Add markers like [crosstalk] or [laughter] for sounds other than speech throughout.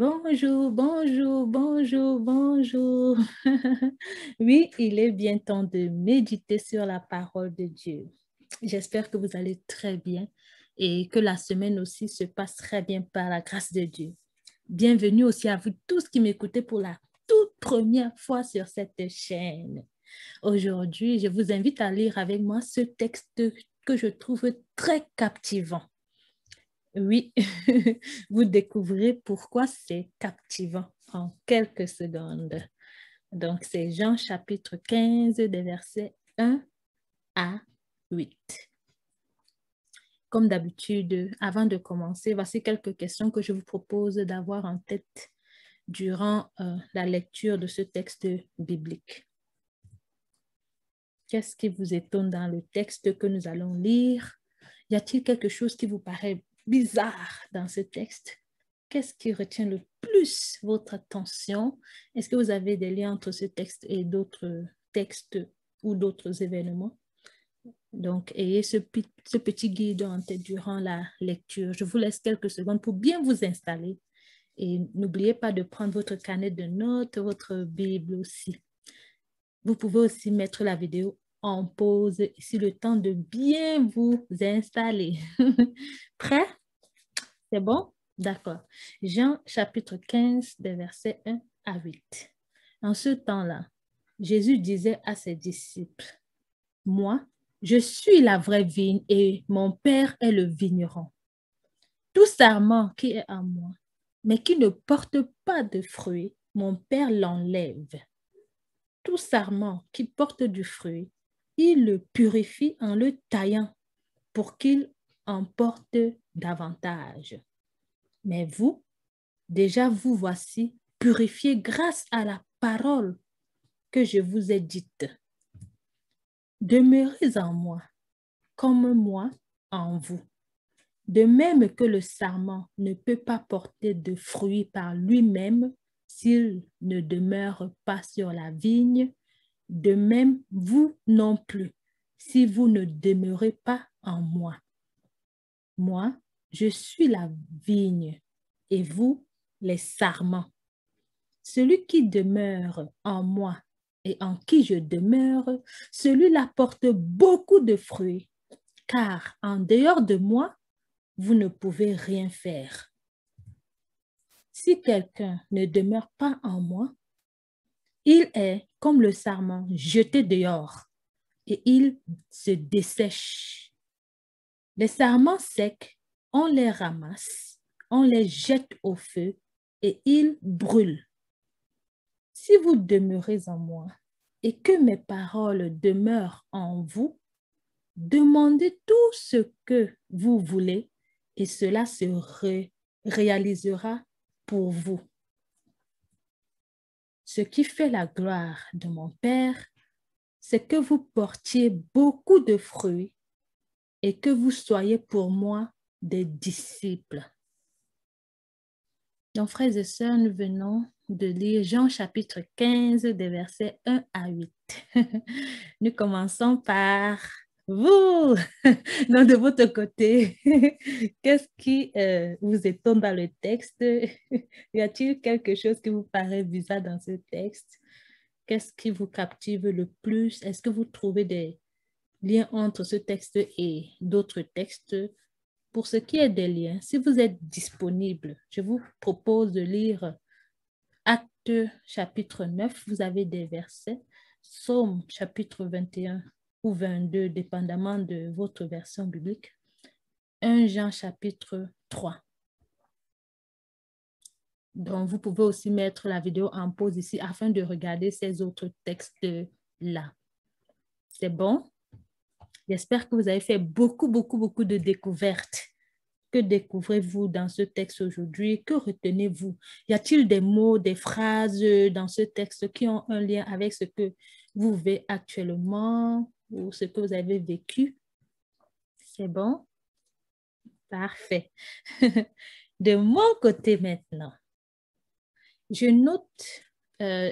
Bonjour, bonjour, bonjour, bonjour. [laughs] oui, il est bien temps de méditer sur la parole de Dieu. J'espère que vous allez très bien et que la semaine aussi se passe très bien par la grâce de Dieu. Bienvenue aussi à vous tous qui m'écoutez pour la toute première fois sur cette chaîne. Aujourd'hui, je vous invite à lire avec moi ce texte que je trouve très captivant oui, [laughs] vous découvrez pourquoi c'est captivant en quelques secondes. Donc, c'est Jean chapitre 15, des versets 1 à 8. Comme d'habitude, avant de commencer, voici quelques questions que je vous propose d'avoir en tête durant euh, la lecture de ce texte biblique. Qu'est-ce qui vous étonne dans le texte que nous allons lire? Y a-t-il quelque chose qui vous paraît bizarre dans ce texte. Qu'est-ce qui retient le plus votre attention Est-ce que vous avez des liens entre ce texte et d'autres textes ou d'autres événements donc, ayez ce, petit guide en tête durant la lecture. Je vous laisse quelques secondes pour bien vous installer. Et n'oubliez pas de prendre votre carnet de notes, votre Bible aussi. Vous pouvez aussi mettre la vidéo en pause si le temps de bien vous installer. [laughs] Prêt? C'est bon? D'accord. Jean chapitre 15, des versets 1 à 8. En ce temps-là, Jésus disait à ses disciples, Moi, je suis la vraie vigne et mon Père est le vigneron. Tout sarment qui est en moi, mais qui ne porte pas de fruits, mon Père l'enlève. Tout sarment qui porte du fruit, il le purifie en le taillant pour qu'il porte davantage. Mais vous, déjà vous voici purifiés grâce à la parole que je vous ai dite. Demeurez en moi, comme moi en vous. De même que le sarment ne peut pas porter de fruits par lui-même s'il ne demeure pas sur la vigne, de même vous non plus, si vous ne demeurez pas en moi. Moi, je suis la vigne et vous, les sarments. Celui qui demeure en moi et en qui je demeure, celui-là porte beaucoup de fruits, car en dehors de moi, vous ne pouvez rien faire. Si quelqu'un ne demeure pas en moi, il est comme le sarment jeté dehors et il se dessèche les sarments secs, on les ramasse, on les jette au feu et ils brûlent. Si vous demeurez en moi et que mes paroles demeurent en vous, demandez tout ce que vous voulez et cela se réalisera pour vous. Ce qui fait la gloire de mon Père, c'est que vous portiez beaucoup de fruits et que vous soyez pour moi des disciples. Donc, frères et sœurs, nous venons de lire Jean chapitre 15 des versets 1 à 8. [laughs] nous commençons par vous. non [laughs] de votre côté, [laughs] qu'est-ce qui euh, vous étonne dans le texte? y a-t-il quelque chose qui vous paraît bizarre dans ce texte? Qu'est-ce qui vous captive le plus? Est-ce que vous trouvez des, lien entre ce texte et d'autres textes. Pour ce qui est des liens, si vous êtes disponible, je vous propose de lire Acte chapitre 9, vous avez des versets, Psaume chapitre 21 ou 22, dépendamment de votre version biblique, 1 Jean chapitre 3. Donc, vous pouvez aussi mettre la vidéo en pause ici afin de regarder ces autres textes-là. C'est bon? J'espère que vous avez fait beaucoup, beaucoup, beaucoup de découvertes. Que découvrez-vous dans ce texte aujourd'hui Que retenez-vous Y a-t-il des mots, des phrases dans ce texte qui ont un lien avec ce que vous vivez actuellement ou ce que vous avez vécu C'est bon Parfait. [laughs] De mon côté maintenant, je note euh,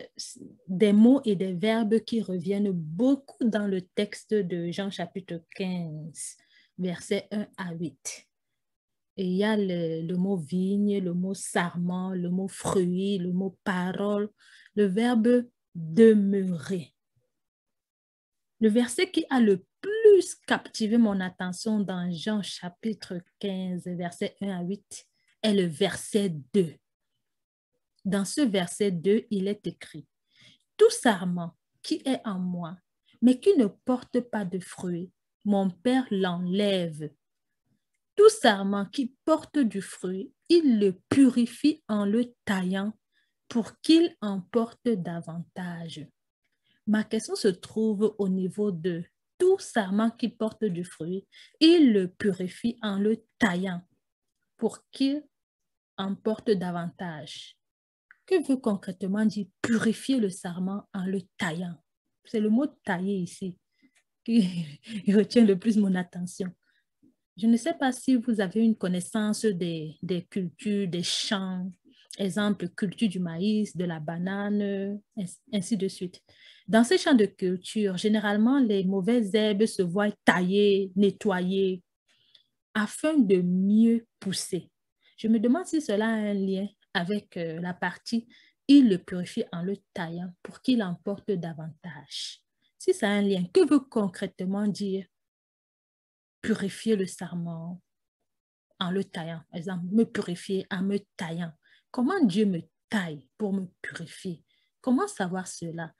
des mots et des verbes qui reviennent beaucoup dans le texte de Jean chapitre 15, versets 1 à 8. il y a le, le, mot vigne, le mot sarment, le mot fruit, le mot parole, le verbe demeurer. Le verset qui a le plus captivé mon attention dans Jean chapitre 15, versets 1 à 8, est le verset 2 dans ce verset 2, il est écrit, Tout sarment qui est en moi, mais qui ne porte pas de fruits, mon Père l'enlève. Tout sarment qui porte du fruit, il le purifie en le taillant pour qu'il en porte davantage. Ma question se trouve au niveau de tout sarment qui porte du fruit, il le purifie en le taillant pour qu'il en porte davantage. Que veut concrètement dire purifier le sarment en le taillant C'est le mot tailler ici qui [laughs] retient le plus mon attention. Je ne sais pas si vous avez une connaissance des, des cultures, des champs, exemple culture du maïs, de la banane, ainsi de suite. Dans ces champs de culture, généralement, les mauvaises herbes se voient taillées, nettoyées, afin de mieux pousser. Je me demande si cela a un lien avec euh, la partie il le purifie en le taillant pour qu'il emporte davantage. Si ça a un lien, que veut concrètement dire purifier le serment en le taillant Par exemple, me purifier en me taillant. Comment Dieu me taille pour me purifier Comment savoir cela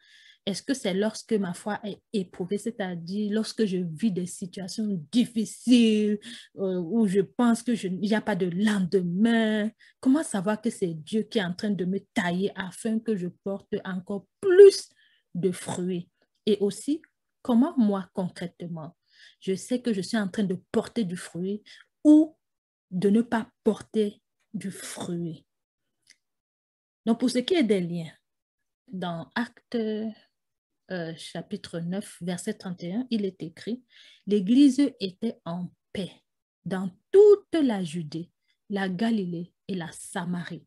est-ce que c'est lorsque ma foi est éprouvée, c'est-à-dire lorsque je vis des situations difficiles, euh, où je pense qu'il n'y a pas de lendemain Comment savoir que c'est Dieu qui est en train de me tailler afin que je porte encore plus de fruits Et aussi, comment moi concrètement Je sais que je suis en train de porter du fruit ou de ne pas porter du fruit. Donc, pour ce qui est des liens, dans acte... Euh, chapitre 9, verset 31, il est écrit, l'Église était en paix dans toute la Judée, la Galilée et la Samarie.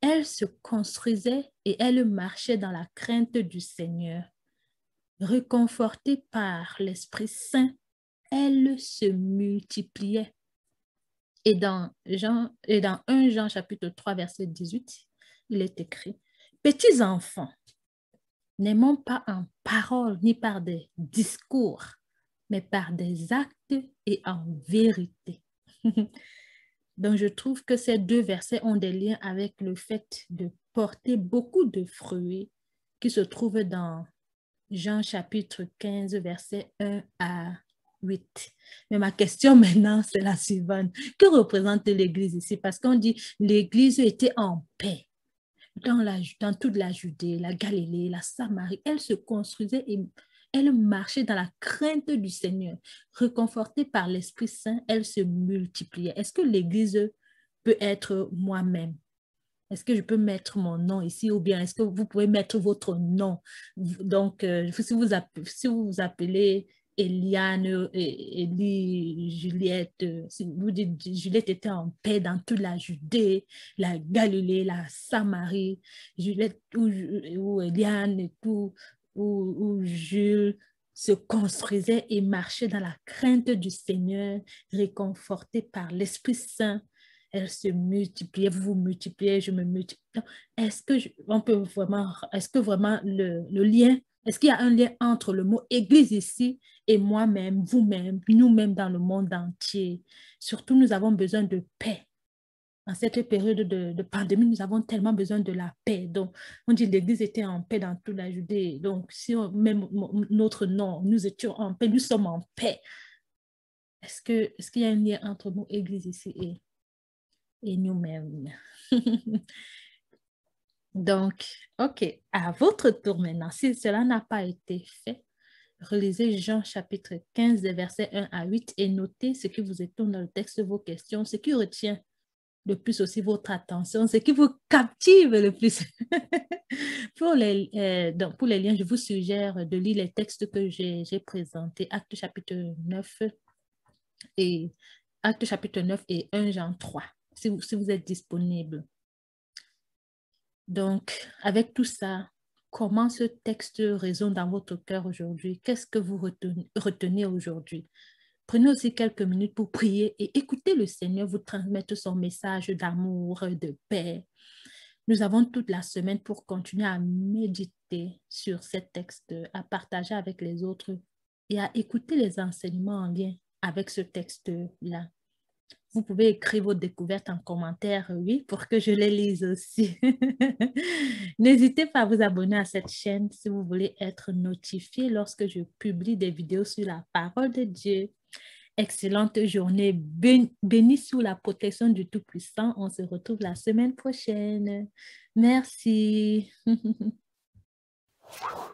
Elle se construisait et elle marchait dans la crainte du Seigneur. Réconfortée par l'Esprit Saint, elle se multipliait. Et dans, Jean, et dans 1 Jean chapitre 3, verset 18, il est écrit, Petits enfants, n'aimons pas en parole ni par des discours, mais par des actes et en vérité. [laughs] Donc, je trouve que ces deux versets ont des liens avec le fait de porter beaucoup de fruits qui se trouvent dans Jean chapitre 15, versets 1 à 8. Mais ma question [laughs] maintenant, c'est la suivante. Que représente l'Église ici Parce qu'on dit l'Église était en paix dans, toute la Judée, la Galilée, la Samarie, elle se construisait et elle marchait dans la crainte du Seigneur. Reconfortée par l'Esprit Saint, elle se multipliait. Est-ce que l'Église peut être moi-même? Est-ce que je peux mettre mon nom ici ou bien est-ce que vous pouvez mettre votre nom? Donc, euh, si, si vous vous appelez Eliane et, Juliette, euh, vous dites, Juliette était en paix dans toute la Judée, la Galilée, la Samarie, Juliette ou, Eliane et tout, où, Jules se construisait et marchait dans la crainte du Seigneur, réconforté par l'Esprit Saint. Elle se multipliait, vous vous multipliez, je me multiplie. Est-ce que on peut vraiment, est-ce que vraiment le lien est-ce qu'il y a un lien entre le mot Église ici et moi-même, vous-même, nous-mêmes dans le monde entier Surtout, nous avons besoin de paix. En cette période de, pandémie, nous avons tellement besoin de la paix. Donc, on dit l'Église était en paix dans toute la Judée. Donc, si même notre nom, nous étions en paix, nous sommes en paix. Est-ce qu'il y a un lien entre nous, Église ici, et, et nous-mêmes [laughs] Donc, OK, à votre tour maintenant, si cela n'a pas été fait, relisez Jean chapitre 15, versets 1 à 8 et notez ce qui vous étonne dans le texte, vos questions, ce qui retient le plus aussi votre attention, ce qui vous captive le plus. [laughs] Euh, pour, les, liens, je vous suggère de lire les textes que j'ai présentés, Acte chapitre 9 et Acte chapitre 9 et 1 Jean 3, si vous, si vous êtes disponible. Donc, avec tout ça, comment ce texte résonne dans votre cœur aujourd'hui Qu'est-ce que vous retenez, aujourd'hui Prenez aussi quelques minutes pour prier et écouter le Seigneur vous transmettre son message d'amour, de paix. Nous avons toute la semaine pour continuer à méditer sur ce texte, à partager avec les autres et à écouter les enseignements en lien avec ce texte-là. Vous pouvez écrire vos découvertes en commentaire, oui, pour que je les lise aussi. [laughs] N'hésitez pas à vous abonner à cette chaîne si vous voulez être notifié lorsque je publie des vidéos sur la parole de Dieu. Excellente journée, bénie sous la protection du Tout-Puissant. On se retrouve la semaine prochaine. Merci. [laughs]